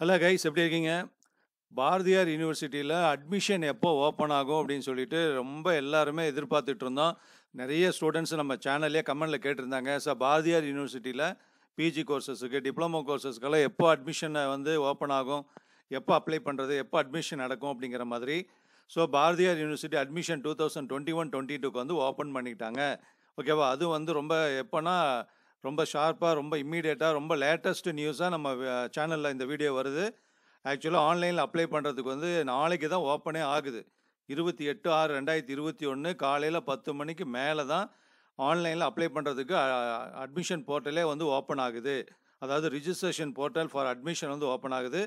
Hello guys எப்படி இருக்கீங்க பாரதியார் யூனிவர்சிட்டியில் அட்மிஷன் எப்போ ஓப்பன் ஆகும் அப்படின்னு சொல்லிட்டு ரொம்ப எல்லாருமே எதிர்பார்த்துட்டு இருந்தோம் நிறைய ஸ்டூடெண்ட்ஸ் நம்ம சேனல்லே கமெண்டில் கேட்டிருந்தாங்க சார் பாரதியார் யூனிவர்சிட்டியில் பிஜி கோர்சஸுக்கு டிப்ளமோ கோர்சஸ்க்கெல்லாம் எப்போ அட்மிஷனை வந்து ஓப்பன் ஆகும் எப்போ அப்ளை பண்ணுறது எப்போ அட்மிஷன் நடக்கும் அப்படிங்கிற மாதிரி so Bharathiar university admission two thousand twenty one twenty டூக்கு வந்து ஓப்பன் பண்ணிட்டாங்க ஓகேவா அது வந்து ரொம்ப எப்போனா ரொம்ப ஷார்ப்பாக ரொம்ப இம்மீடியட்டாக ரொம்ப லேட்டஸ்ட்டு நியூஸாக நம்ம சேனலில் இந்த வீடியோ வருது ஆக்சுவலாக ஆன்லைனில் அப்ளை பண்ணுறதுக்கு வந்து நாளைக்கு தான் ஓப்பனே ஆகுது இருபத்தி எட்டு ஆறு ரெண்டாயிரத்தி இருபத்தி ஒன்று காலையில் பத்து மணிக்கு மேலே தான் ஆன்லைனில் அப்ளை பண்ணுறதுக்கு அட்மிஷன் போர்ட்டலே வந்து ஓப்பன் ஆகுது அதாவது ரிஜிஸ்ட்ரேஷன் போர்ட்டல் ஃபார் அட்மிஷன் வந்து ஓப்பன் ஆகுது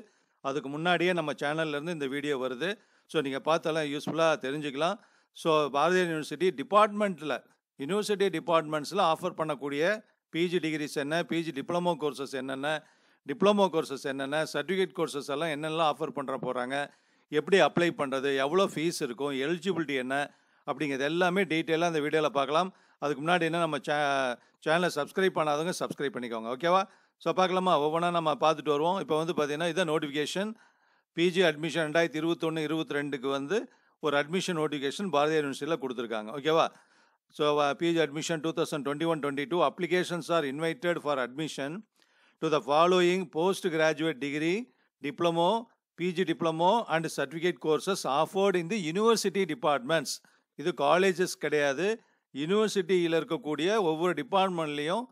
அதுக்கு முன்னாடியே நம்ம சேனல்லேருந்து இந்த வீடியோ வருது ஸோ நீங்கள் பார்த்தாலும் யூஸ்ஃபுல்லாக தெரிஞ்சுக்கலாம் ஸோ பாரதிய யூனிவர்சிட்டி டிபார்ட்மெண்ட்டில் யூனிவர்சிட்டி டிபார்ட்மெண்ட்ஸில் ஆஃபர் பண்ணக்கூடிய பிஜி டிகிரிஸ் என்ன பிஜி டிப்ளமோ கோர்சஸ் என்னென்ன டிப்ளமோ கோர்சஸ் என்னென்ன சர்டிஃபிகேட் கோர்சஸ் எல்லாம் என்னென்னலாம் ஆஃபர் பண்ணுற போகிறாங்க எப்படி அப்ளை பண்ணுறது எவ்வளோ ஃபீஸ் இருக்கும் எலிஜிபிலிட்டி என்ன அப்படிங்கிறது எல்லாமே டீட்டெயிலாக அந்த வீடியோவில் பார்க்கலாம் அதுக்கு முன்னாடி என்ன நம்ம சே சேனலை சப்ஸ்கிரைப் பண்ணாதவங்க சப்ஸ்கிரைப் பண்ணிக்கோங்க ஓகேவா ஸோ பார்க்கலாமா ஒவ்வொன்றா நம்ம பார்த்துட்டு வருவோம் இப்போ வந்து பார்த்திங்கன்னா இதான் நோட்டிஃபிகேஷன் பிஜி அட்மிஷன் ரெண்டாயிரத்தி இருபத்தொன்று இருபத்தி ரெண்டுக்கு வந்து ஒரு அட்மிஷன் நோட்டிஃபிகேஷன் பாரதிய யூனிவர்சிட்டியில் கொடுத்துருக்காங்க ஓகேவா So, uh, PG admission 2021-22, applications are invited for admission to the following postgraduate degree, diploma, PG diploma and certificate courses offered in the university departments. இது காலேஜஸ் கிடையாது யூனிவர்சிட்டியில் இருக்கக்கூடிய ஒவ்வொரு டிபார்ட்மெண்ட்லேயும்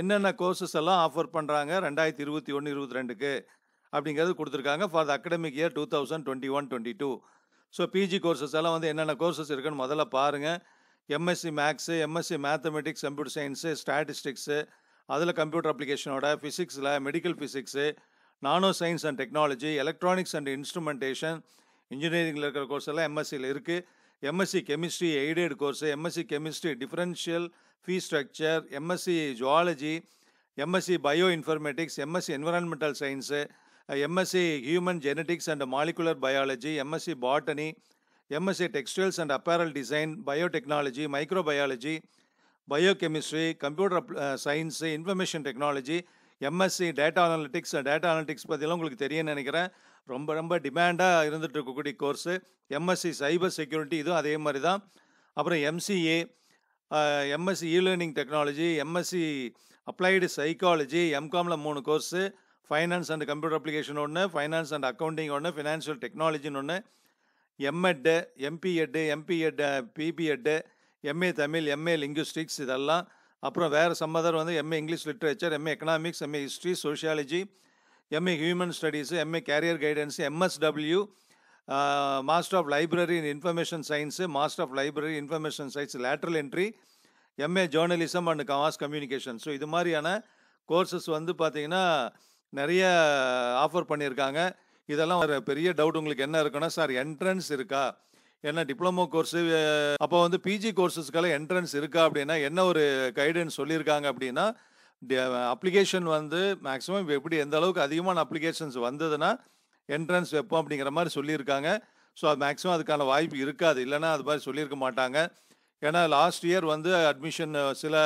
என்னென்ன கோர்சஸ் எல்லாம் ஆஃபர் பண்ணுறாங்க ரெண்டாயிரத்தி இருபத்தி ஒன்று இருபத்தி ரெண்டுக்கு அப்படிங்கிறது கொடுத்துருக்காங்க for the academic year two thousand twenty one twenty two so PG courses எல்லாம் வந்து என்னென்ன கோர்சஸ் இருக்குன்னு முதல்ல பாருங்கள் MSc maths MSc mathematics computer science statistics அதில் கம்ப்யூட்டர் அப்ளிகேஷனோட ஃபிசிக்ஸில் medical physics nano science and technology electronics and instrumentation இன்ஜினியரிங்கில் இருக்கிற கோர்ஸ் எல்லாம் எம்எஸ்சியில் இருக்குது MSc chemistry aided course MSc chemistry differential fee structure MSc zoology MSc bioinformatics MSc environmental science MSc human genetics and molecular biology MSc botany MSc textiles and apparel design biotechnology microbiology biochemistry computer science information technology MSc data analytics data analytics பற்றிலாம் உங்களுக்கு தெரியும்னு நினைக்கிறேன் ரொம்ப ரொம்ப டிமாண்டாக இருந்துகிட்டு இருக்கக்கூடிய course MSc cyber security இதுவும் அதே மாதிரி தான் அப்புறம் MCA MSc e technology MSc applied psychology எம்காமில் மூணு course finance and computer application ஒன்று ஃபைனான்ஸ் அண்ட் அக்கௌண்டிங் ஒன்று ஃபினான்ஷியல் டெக்னாலஜின்னு ஒன்று MEd MPEd MP BP MA Tamil MA linguistics இதெல்லாம் அப்புறம் வேறு சம்மதர் வந்து MA English literature MA economics MA history sociology MA human studies MA career guidance MSW master of library in information science master of library information science lateral entry MA journalism and mass communication so இது மாதிரியான courses வந்து பார்த்திங்கன்னா நிறைய offer பண்ணியிருக்காங்க இதெல்லாம் வர பெரிய doubt உங்களுக்கு என்ன இருக்குன்னா சார் என்ட்ரன்ஸ் இருக்கா ஏன்னா டிப்ளமோ கோர்ஸு அப்போ வந்து பிஜி கோர்ஸஸ்க்கெல்லாம் என்ட்ரன்ஸ் இருக்கா அப்படின்னா என்ன ஒரு கைடன்ஸ் சொல்லியிருக்காங்க அப்படின்னா அப்ளிகேஷன் வந்து மேக்ஸிமம் எப்படி எந்த அளவுக்கு அதிகமான அப்ளிகேஷன்ஸ் வந்ததுன்னா என்ட்ரன்ஸ் வைப்போம் அப்படிங்கிற மாதிரி சொல்லியிருக்காங்க ஸோ அது மேக்ஸிமம் அதுக்கான வாய்ப்பு இருக்காது இல்லைன்னா அது மாதிரி சொல்லியிருக்க மாட்டாங்க ஏன்னா லாஸ்ட் இயர் வந்து அட்மிஷன் சில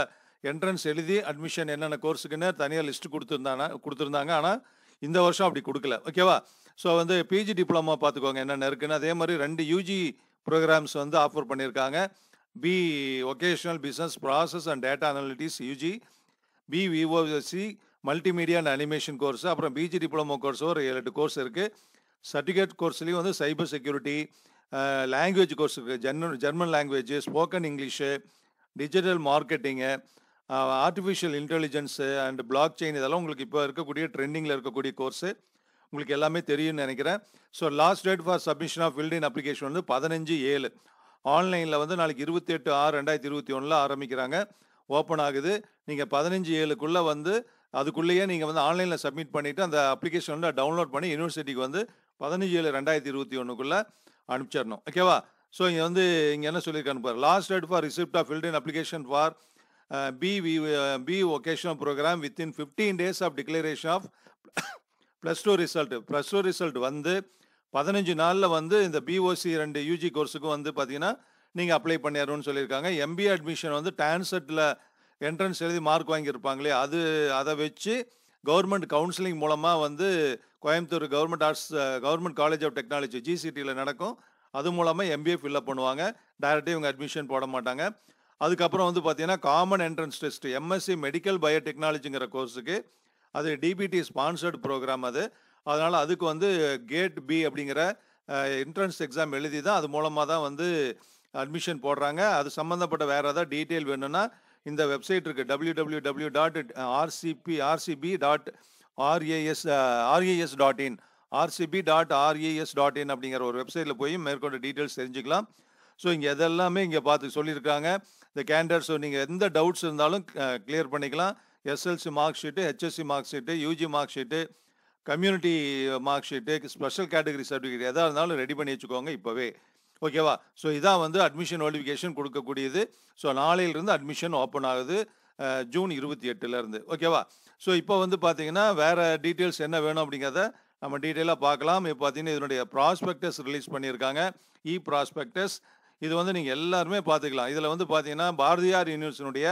என்ட்ரன்ஸ் எழுதி அட்மிஷன் என்னென்ன கோர்ஸுக்குன்னு தனியாக லிஸ்ட் கொடுத்துருந்தாங்க கொடுத்துருந்தாங்க ஆனால் இந்த வருஷம் அப்படி கொடுக்கல ஓகேவா ஸோ வந்து பிஜி டிப்ளமா பார்த்துக்கோங்க என்னென்ன இருக்குன்னு அதே மாதிரி ரெண்டு யூஜி ப்ரோக்ராம்ஸ் வந்து ஆஃபர் பண்ணியிருக்காங்க B vocational business process and data analytics UG B VOC multimedia and animation course அப்புறம் பிஜி டிப்ளமோ கோர்ஸ் ஒரு ஏழு எட்டு கோர்ஸ் இருக்குது சர்டிஃபிகேட் கோர்ஸ்லேயும் வந்து சைபர் செக்யூரிட்டி லாங்குவேஜ் கோர்ஸ் இருக்குது German German language spoken English digital marketing artificial intelligence and blockchain இதெல்லாம் உங்களுக்கு இப்போ இருக்கக்கூடிய ட்ரெண்டிங்கில் இருக்கக்கூடிய கோர்ஸு உங்களுக்கு எல்லாமே தெரியும்னு நினைக்கிறேன் so last date for submission of filled in application வந்து பதினஞ்சு ஏழு ஆன்லைனில் வந்து நாளைக்கு இருபத்தி எட்டு ஆறு ரெண்டாயிரத்தி இருபத்தி ஒன்றில் ஆரம்பிக்கிறாங்க ஓப்பன் ஆகுது நீங்கள் பதினஞ்சு ஏழுக்குள்ளே வந்து அதுக்குள்ளேயே நீங்கள் வந்து ஆன்லைனில் சப்மிட் பண்ணிவிட்டு அந்த அப்ளிகேஷன் வந்து டவுன்லோட் பண்ணி யூனிவர்சிட்டிக்கு வந்து பதினஞ்சு ஏழு ரெண்டாயிரத்தி இருபத்தி ஒன்றுக்குள்ளே அனுப்பிச்சிடணும் ஓகேவா ஸோ இங்கே வந்து இங்கே என்ன சொல்லியிருக்கான்னு பாரு last date for receipt of filled application for B V B vocational program within fifteen days of declaration of plus two result plus two result வந்து பதினஞ்சு நாளில் வந்து இந்த பிஓசி ரெண்டு யூஜி கோர்ஸுக்கும் வந்து பார்த்தீங்கன்னா நீங்கள் அப்ளை பண்ணிடுறோன்னு சொல்லியிருக்காங்க எம்பிஏ அட்மிஷன் வந்து டான்செட்டில் என்ட்ரன்ஸ் எழுதி மார்க் வாங்கியிருப்பாங்களே அது அதை வச்சு கவர்மெண்ட் கவுன்சிலிங் மூலமாக வந்து Coimbatore government arts government college of technology ஜிசிடியில் நடக்கும் அது மூலமாக எம்பிஏ ஃபில்அப் பண்ணுவாங்க டைரெக்டாக இவங்க அட்மிஷன் போட மாட்டாங்க அதுக்கப்புறம் வந்து பார்த்தீங்கன்னா common entrance test MSc medical பயோடெக்னாலஜிங்கிற கோர்ஸுக்கு அது டிபிடி ஸ்பான்சர்டு ப்ரோக்ராம் அது அதனால் அதுக்கு வந்து கேட் பி அப்படிங்கிற என்ட்ரன்ஸ் எக்ஸாம் எழுதி தான் அது மூலமாக தான் வந்து அட்மிஷன் போடுறாங்க அது சம்மந்தப்பட்ட வேறு ஏதாவது டீட்டெயில் வேணும்னா இந்த வெப்சைட் இருக்குது W W W dot RCB RCB dot RAS RAS dot in RCB dot RAS dot in அப்படிங்கிற ஒரு வெப்சைட்டில் போய் மேற்கொண்ட டீட்டெயில்ஸ் தெரிஞ்சுக்கலாம் ஸோ இங்கே இதெல்லாமே இங்கே பார்த்து சொல்லியிருக்காங்க இந்த கேண்டர்ஸ் நீங்கள் எந்த டவுட்ஸ் இருந்தாலும் கிளியர் பண்ணிக்கலாம் SLC mark sheet HSC mark sheet UG mark sheet community mark sheet special category certificate எதாக இருந்தாலும் ரெடி பண்ணி வச்சுக்கோங்க இப்போவே ஓகேவா ஸோ இதான் வந்து அட்மிஷன் நோட்டிஃபிகேஷன் கொடுக்கக்கூடியது ஸோ நாளையிலிருந்து அட்மிஷன் ஓப்பன் ஆகுது ஜூன் இருபத்தி எட்டுலேருந்து ஓகேவா ஸோ இப்போ வந்து பார்த்தீங்கன்னா வேறு டீட்டெயில்ஸ் என்ன வேணும் அப்படிங்கிறத நம்ம டீட்டெயிலாக பார்க்கலாம் இப்போ பார்த்தீங்கன்னா இதனுடைய ப்ராஸ்பெக்டஸ் ரிலீஸ் பண்ணியிருக்காங்க இ ப்ராஸ்பெக்டஸ் இது வந்து நீங்கள் எல்லாருமே பார்த்துக்கலாம் இதில் வந்து பார்த்தீங்கன்னா பாரதியார் யூனிவர்சினுடைய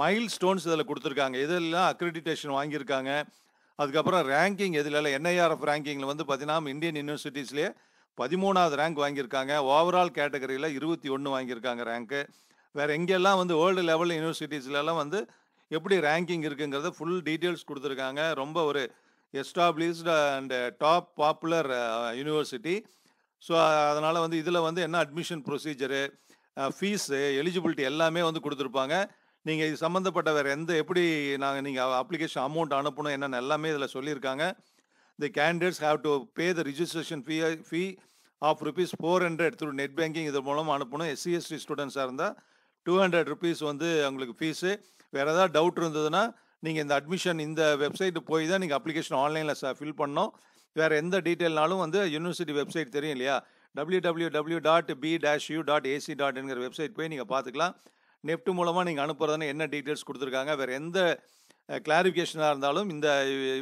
மைல் ஸ்டோன்ஸ் இதில் கொடுத்துருக்காங்க இதெல்லாம் அக்ரிடிட்டேஷன் வாங்கியிருக்காங்க அதுக்கப்புறம் ரேங்கிங் எதுல என்ஐஆர்எஃப் ரேங்கிங்கில் வந்து பார்த்தீங்கன்னா இந்தியன் யூனிவர்சிட்டிஸ்லேயே பதிமூணாவது ரேங்க் வாங்கியிருக்காங்க ஓவரால் கேட்டகரியில் இருபத்தி ஒன்று வாங்கியிருக்காங்க ரேங்க்கு வேறு எங்கெல்லாம் வந்து வேர்ல்டு லெவல் யூனிவர்சிட்டிஸ்லலாம் வந்து எப்படி ரேங்கிங் இருக்குங்கிறத ஃபுல் டீட்டெயில்ஸ் கொடுத்துருக்காங்க ரொம்ப ஒரு established and top popular university so அதனால் வந்து இதில் வந்து என்ன அட்மிஷன் ப்ரொசீஜரு ஃபீஸு எலிஜிபிலிட்டி எல்லாமே வந்து கொடுத்துருப்பாங்க நீங்கள் இது சம்மந்தப்பட்ட வேறு எந்த எப்படி நாங்கள் நீங்கள் அப்ளிகேஷன் அமௌண்ட் அனுப்பணும் என்னென்ன எல்லாமே இதில் சொல்லியிருக்காங்க the candidates have to pay the registration fee fee of rupees four hundred through net banking இது மூலமாக அனுப்பணும் எஸ்சிஎஸ்டி ஸ்டூடெண்ட்ஸாக இருந்தால் டூ ஹண்ட்ரட் ருபீஸ் வந்து அவங்களுக்கு ஃபீஸு வேறு ஏதாவது டவுட் இருந்ததுன்னா நீங்கள் இந்த அட்மிஷன் இந்த வெப்சைட்டு போய் தான் நீங்கள் அப்ளிகேஷன் ஆன்லைனில் ஃபில் பண்ணோம் வேறு எந்த டீட்டெயில்னாலும் வந்து யூனிவர்சிட்டி வெப்சைட் தெரியும் இல்லையா W W W dot B dash U dot AC டாட்ங்கிற வெப்சைட் போய் நீங்கள் பார்த்துக்கலாம் நெஃப்ட் மூலமாக நீங்கள் அனுப்புறதுன்னு என்ன டீட்டெயில்ஸ் கொடுத்துருக்காங்க வேறு எந்த கிளாரிஃபிகேஷனாக இருந்தாலும் இந்த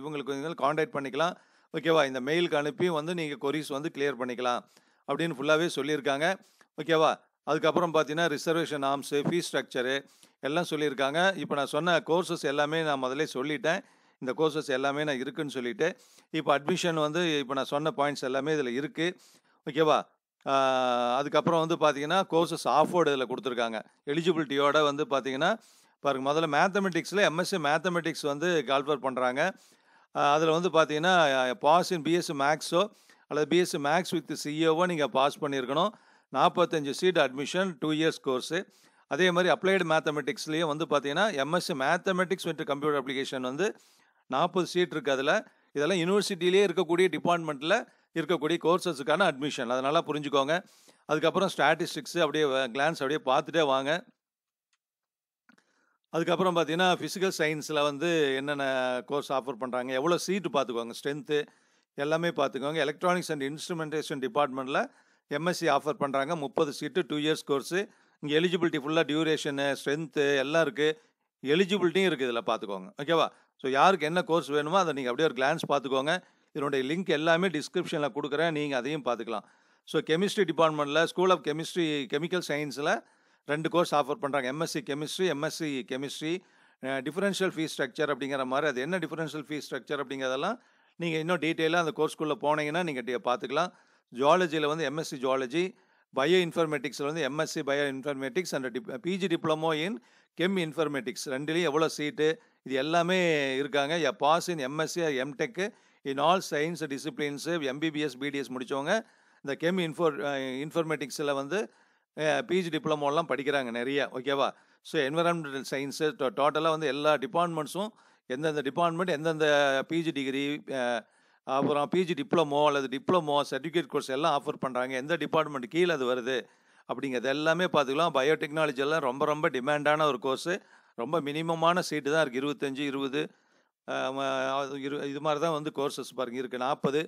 இவங்களுக்கு நீங்கள் காண்டாக்ட் பண்ணிக்கலாம் ஓகேவா இந்த மெயிலுக்கு அனுப்பி வந்து நீங்கள் கொரிஸ் வந்து கிளியர் பண்ணிக்கலாம் அப்படின்னு ஃபுல்லாகவே சொல்லியிருக்காங்க ஓகேவா அதுக்கப்புறம் பார்த்தீங்கன்னா ரிசர்வேஷன் ஆம்ஸு ஃபீஸ் ஸ்ட்ரக்சரு எல்லாம் சொல்லியிருக்காங்க இப்போ நான் சொன்ன கோர்சஸ் எல்லாமே நான் முதலே சொல்லிட்டேன் இந்த கோர்சஸ் எல்லாமே நான் இருக்குதுன்னு சொல்லிவிட்டு இப்போ அட்மிஷன் வந்து இப்போ நான் சொன்ன பாயிண்ட்ஸ் எல்லாமே இதில் இருக்குது ஓகேவா அதுக்கப்புறம் வந்து பார்த்தீங்கன்னா கோர்சஸ் ஆஃபோர்டு இதில் கொடுத்துருக்காங்க எலிஜிபிலிட்டியோட வந்து பார்த்தீங்கன்னா பாருங்க முதல்ல மேத்தமெட்டிக்ஸில் எம்எஸ்சி மேத்தமெட்டிக்ஸ் வந்து கால்ஃபர் பண்ணுறாங்க அதில் வந்து பார்த்தீங்கன்னா பாஸ் இன் பிஎஸ்சி மேக்ஸோ அல்லது பிஎஸ்சி மேக்ஸ் வித் சிஇஓவோ நீங்கள் பாஸ் பண்ணியிருக்கணும் நாற்பத்தஞ்சு seat admission two years course அதே மாதிரி அப்ளைடு மேத்தமெட்டிக்ஸ்லேயும் வந்து பார்த்தீங்கன்னா MSc mathematics with computer application வந்து நாற்பது சீட் இருக்குது அதில் இதெல்லாம் யூனிவர்சிட்டியிலே இருக்கக்கூடிய டிபார்ட்மெண்ட்டில் இருக்கக்கூடிய கோர்சஸுக்கான அட்மிஷன் அதை நல்லா புரிஞ்சுக்கோங்க அதுக்கப்புறம் ஸ்டாட்டிஸ்டிக்ஸு அப்படியே கிளான்ஸ் அப்படியே பார்த்துட்டே வாங்க அதுக்கப்புறம் பார்த்தீங்கன்னா ஃபிசிக்கல் சயின்ஸில் வந்து என்னென்ன கோர்ஸ் ஆஃபர் பண்ணுறாங்க எவ்வளோ சீட்டு பார்த்துக்கோங்க ஸ்ட்ரென்த்து எல்லாமே பார்த்துக்கோங்க எலக்ட்ரானிக்ஸ் அண்ட் இன்ஸ்ட்ருமெண்டேஷன் டிபார்ட்மெண்ட்டில் எம்எஸ்சி ஆஃபர் பண்ணுறாங்க முப்பது சீட்டு டூ இயர்ஸ் கோர்ஸு இங்கே எலிஜிபிலிட்டி ஃபுல்லாக டியூரேஷனு ஸ்ட்ரென்த்து எல்லாம் இருக்குது எலிஜிபிலிட்டியும் இருக்குது இதில் பார்த்துக்கோங்க ஓகேவா ஸோ யாருக்கு என்ன கோர்ஸ் வேணுமோ அதை நீங்கள் அப்படியே ஒரு கிளான்ஸ் பார்த்துக்கோங்க இதனுடைய லிங்க் எல்லாமே டிஸ்கிரிப்ஷனில் கொடுக்குறேன் நீங்கள் அதையும் பார்த்துக்கலாம் ஸோ கெமிஸ்ட்ரி டிபார்ட்மெண்ட்டில் ஸ்கூல் ஆஃப் கெமிஸ்ட்ரி கெமிக்கல் சயின்ஸில் ரெண்டு கோர்ஸ் ஆஃபர் பண்ணுறாங்க MSc chemistry MSc chemistry differential fees structure அப்படிங்கிற மாதிரி அது என்ன டிஃபரென்ஷியல் ஃபீஸ் ஸ்ட்ரக்சர் அப்படிங்கிறதெல்லாம் நீங்கள் இன்னும் டீட்டெயிலாக அந்த கோர்ஸ்குள்ளே போனீங்கன்னா நீங்கள் பார்த்துக்கலாம் ஜுவாலஜியில் வந்து எம்எஸ்சி ஜுவாலஜி பயோ இன்ஃபர்மேட்டிக்ஸில் வந்து MSc bioinformatics and the PG diploma in cheminformatics ரெண்டுலேயும் எவ்வளோ சீட்டு இது எல்லாமே இருக்காங்க பாஸ் இன் எம்எஸ்சி எம்டெக்கு in all science disciplines MBBS BDS முடித்தவங்க இந்த கெம் இன்ஃபோ இன்ஃபர்மேட்டிக்ஸில் வந்து பிஜி uh, டிப்ளமோலாம் படிக்கிறாங்க நிறைய ஓகேவா ஸோ என்விரான்மெண்டல் சயின்ஸு டோட்டலாக வந்து எல்லா டிபார்ட்மெண்ட்ஸும் எந்தெந்த டிபார்ட்மெண்ட் எந்தெந்த பிஜி டிகிரி uh, அப்புறம் பிஜி டிப்ளமோ அல்லது டிப்ளமோ சர்டிஃபிகேட் கோர்ஸ் எல்லாம் ஆஃபர் பண்ணுறாங்க எந்த டிபார்ட்மெண்ட் கீழே அது வருது அப்படிங்கிறது எல்லாமே பார்த்துக்கலாம் பயோடெக்னாலஜி எல்லாம் ரொம்ப ரொம்ப டிமாண்டான ஒரு கோர்ஸு ரொம்ப மினிமமான சீட்டு தான் இருக்குது இருபத்தஞ்சி இருபது இரு இது மாதிரி தான் வந்து கோர்சஸ் பாருங்கள் இருக்குது நாற்பது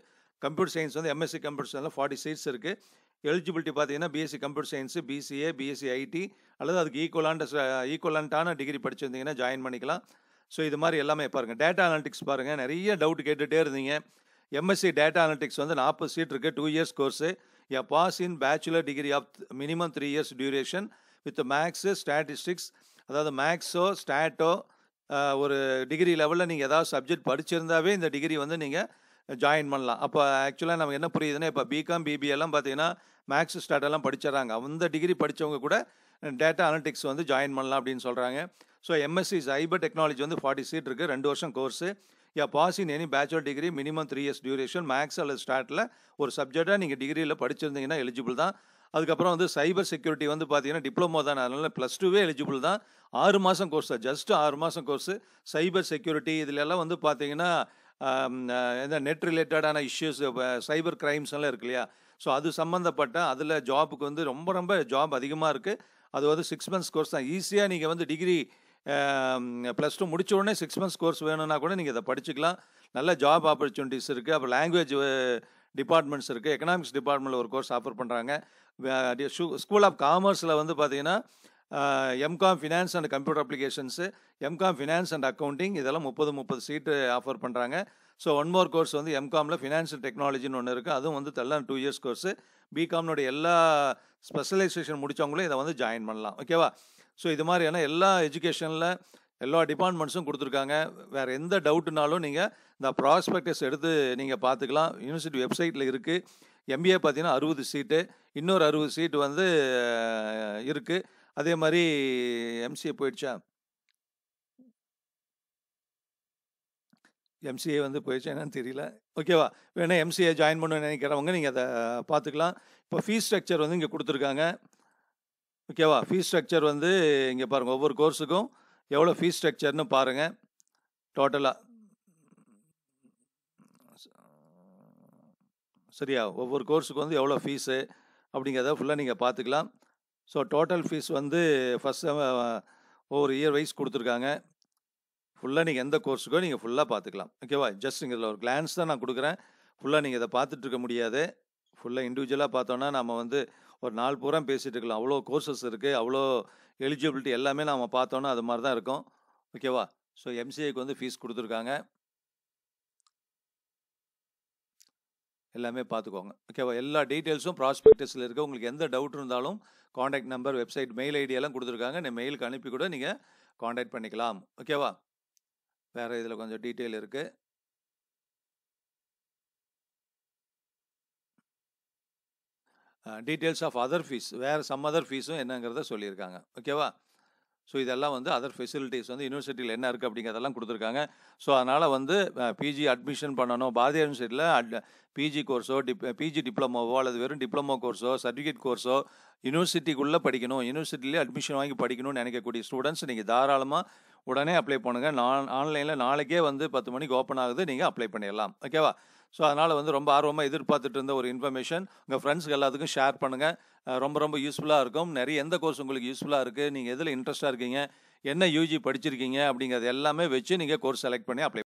கம்ப்யூட்டர் சயின்ஸ் வந்து MSc computer science forty seats இருக்குது எலிஜிபிலிட்டி பார்த்தீங்கன்னா BSc computer science BCA BSc IT அல்லது அதுக்கு ஈக்குவலான ஈக்குவலான்டான டிகிரி படிச்சிருந்தீங்கன்னா ஜாயின் பண்ணிக்கலாம் ஸோ இது மாதிரி எல்லாமே பாருங்கள் டேட்டா அனாலிட்டிக்ஸ் பாருங்கள் நிறைய டவுட் கேட்டுகிட்டே இருந்தீங்க எம்எஸ்சி டேட்டா அனாலிட்டிக்ஸ் வந்து நாற்பது சீட் இருக்குது two years course a pass in bachelor degree of minimum three years duration with maths statistics அதாவது மேக்ஸோ ஸ்டாட்டோ ஒரு டிகிரி லெவலில் நீங்கள் ஏதாவது சப்ஜெக்ட் படிச்சிருந்தாவே இந்த டிகிரி வந்து நீங்கள் ஜாயின் பண்ணலாம் அப்போ ஆக்சுவலாக நமக்கு என்ன புரியுதுன்னா இப்போ பிகாம் பிபிஎல்லாம் பார்த்தீங்கன்னா மேக்ஸ் ஸ்டாட்டெல்லாம் படிச்சிடறாங்க அந்த டிகிரி படித்தவங்க கூட டேட்டா அனலிட்டிக்ஸ் வந்து ஜாயின் பண்ணலாம் அப்படின்னு சொல்கிறாங்க ஸோ எம்எஸ்சி சைபர் டெக்னாலஜி வந்து ஃபார்ட்டி சீட் இருக்குது ரெண்டு வருஷம் course a pass in any bachelor degree minimum three years duration maths அல்லது ஸ்டார்ட்டில் ஒரு சப்ஜெக்டாக நீங்கள் டிகிரியில் படிச்சிருந்தீங்கன்னா எலிஜிபிள் தான் அதுக்கப்புறம் வந்து சைபர் செக்யூரிட்டி வந்து பார்த்தீங்கன்னா டிப்ளமோ தான் அதனால ப்ளஸ் டூவே எலிஜிபிள் தான் ஆறு மாதம் கோர்ஸ் தான் ஜஸ்ட் ஆறு மாதம் கோர்ஸு சைபர் செக்யூரிட்டி இதிலெல்லாம் வந்து பார்த்தீங்கன்னா இந்த நெட் ரிலேட்டடான இஷ்யூஸ் சைபர் கிரைம்ஸ் எல்லாம் இருக்கு இல்லையா ஸோ அது சம்மந்தப்பட்ட அதில் ஜாபுக்கு வந்து ரொம்ப ரொம்ப ஜாப் அதிகமாக இருக்குது அது வந்து சிக்ஸ் மந்த்ஸ் கோர்ஸ் தான் ஈஸியாக நீங்கள் வந்து டிகிரி ப்ளஸ் டூ முடிச்ச உடனே சிக்ஸ் மந்த்ஸ் கோர்ஸ் வேணும்னா கூட நீங்கள் இதை படிச்சுக்கலாம் நல்ல ஜாப் ஆப்பர்ச்சுனிட்டிஸ் இருக்குது அப்புறம் லாங்குவேஜ் டிபார்ட்மெண்ட்ஸ் இருக்குது எக்கனாமிக்ஸ் டிபார்ட்மெண்ட்டில் ஒரு கோர்ஸ் ஆஃபர் பண்ணுறாங்க ஸ்கூல் ஆஃப் காமர்ஸில் வந்து பார்த்தீங்கன்னா MCom finance and computer applications MCom finance and accounting இதெல்லாம் முப்பது முப்பது சீட்டு ஆஃபர் பண்ணுறாங்க ஸோ ஒன் மோர் கோர்ஸ் வந்து எம்காமில் ஃபினான்ஷியல் டெக்னாலஜின்னு ஒன்று இருக்குது அதுவும் வந்து தெல்லாம் டூ இயர்ஸ் கோர்ஸு பிகாம்னுடைய எல்லா ஸ்பெஷலைசேஷன் முடித்தவங்களும் இதை வந்து ஜாயின் பண்ணலாம் ஓகேவா ஸோ இது மாதிரியான எல்லா எஜுகேஷனில் எல்லா டிபார்ட்மெண்ட்ஸும் கொடுத்துருக்காங்க வேறு எந்த டவுட்டுனாலும் நீங்கள் இந்த ப்ராஸ்பெக்டஸ் எடுத்து நீங்கள் பார்த்துக்கலாம் யூனிவர்சிட்டி வெப்சைட்டில் இருக்குது எம்பிஏ பார்த்தீங்கன்னா அறுபது சீட்டு இன்னொரு அறுபது சீட்டு வந்து இருக்குது அதே மாதிரி எம்சிஏ போயிடுச்சா எம்சிஏ வந்து போயிடுச்சா என்னன்னு தெரியல ஓகேவா வேணா எம்சிஏ ஜாயின் பண்ணணும்னு நினைக்கிறவங்க நீங்கள் அதை பார்த்துக்கலாம் இப்போ ஃபீஸ் ஸ்ட்ரக்சர் வந்து இங்கே கொடுத்துருக்காங்க ஓகேவா ஃபீஸ் ஸ்ட்ரக்சர் வந்து இங்கே பாருங்கள் ஒவ்வொரு கோர்ஸுக்கும் எவ்வளோ ஃபீஸ் ஸ்ட்ரக்சர்னு பாருங்கள் டோட்டலாக சரியா ஒவ்வொரு கோர்ஸுக்கு வந்து எவ்வளோ ஃபீஸு அப்படிங்கிறத ஃபுல்லாக நீங்கள் பார்த்துக்கலாம் ஸோ டோட்டல் ஃபீஸ் வந்து ஃபஸ்ட் ஒவ்வொரு இயர் வைஸ் கொடுத்துருக்காங்க ஃபுல்லாக நீங்கள் எந்த கோர்ஸுக்கோ நீங்கள் ஃபுல்லாக பார்த்துக்கலாம் ஓகேவா ஜஸ்ட் இங்கே இதில் ஒரு கிளான்ஸ் தான் நான் கொடுக்குறேன் ஃபுல்லாக நீங்கள் இதை பார்த்துட்ருக்க முடியாது ஃபுல்லாக இண்டிவிஜுவலாக பார்த்தோன்னா நம்ம வந்து ஒரு நாள் பூரா பேசிகிட்டு இருக்கலாம் அவ்வளோ கோர்சஸ் இருக்குது அவ்வளோ எலிஜிபிலிட்டி எல்லாமே நாம் பார்த்தோன்னா அது மாதிரி தான் இருக்கும் ஓகேவா ஸோ எம்சிஏக்கு வந்து ஃபீஸ் கொடுத்துருக்காங்க எல்லாமே பார்த்துக்கோங்க ஓகேவா எல்லா டீட்டெயில்ஸும் ப்ராஸ்பெக்டஸில் இருக்குது உங்களுக்கு எந்த டவுட் இருந்தாலும் காண்டாக்ட் நம்பர் வெப்சைட் மெயில் ஐடியெல்லாம் கொடுத்துருக்காங்க நீ மெயிலுக்கு அனுப்பி கூட நீங்கள் காண்டாக்ட் பண்ணிக்கலாம் ஓகேவா வேறு இதில் கொஞ்சம் டீட்டெயில் இருக்குது டீட்டெயில்ஸ் ஆஃப் அதர் ஃபீஸ் வேறு சம் அதர் ஃபீஸும் என்னங்கிறத சொல்லியிருக்காங்க ஓகேவா ஸோ இதெல்லாம் வந்து அதர் ஃபெசிலிட்டிஸ் வந்து யூனிவர்சிட்டியில் என்ன இருக்குது அப்படிங்கிறதெல்லாம் கொடுத்துருக்காங்க ஸோ அதனால் வந்து பிஜி அட்மிஷன் பண்ணணும் பாரதிய யூனிவர்சிட்டியில் அட் பிஜி கோர்ஸோ டிப் பிஜி டிப்ளமோவோ அல்லது வெறும் டிப்ளமோ கோர்ஸோ சர்டிஃபிகேட் கோர்ஸோ யூனிவர்சிட்டிக்குள்ளே படிக்கணும் யூனிவர்சிட்டிலேயே அட்மிஷன் வாங்கி படிக்கணும்னு நினைக்கக்கூடிய ஸ்டூடெண்ட்ஸ் நீங்கள் தாராளமாக உடனே அப்ளை பண்ணுங்கள் நான் ஆன்லைனில் நாளைக்கே வந்து பத்து மணிக்கு ஓப்பன் ஆகுது நீங்கள் அப்ளை பண்ணிடலாம் ஓகேவா ஸோ அதனால் வந்து ரொம்ப ஆர்வமாக எதிர்பார்த்துட்டு இருந்த ஒரு இன்ஃபர்மேஷன் உங்கள் ஃப்ரெண்ட்ஸ்க்கு எல்லாத்துக்கும் ஷேர் பண்ணுங்கள் ரொம்ப ரொம்ப யூஸ்ஃபுல்லாக இருக்கும் நிறைய எந்த கோர்ஸ் உங்களுக்கு யூஸ்ஃபுல்லாக இருக்குது நீங்கள் எதில் இன்ட்ரெஸ்ட்டாக இருக்கீங்க என்ன யூஜி படிச்சிருக்கீங்க அப்படிங்கிறது எல்லாமே வச்சு நீங்கள் கோர்ஸ் செலக்ட் பண்ணி அப்ளை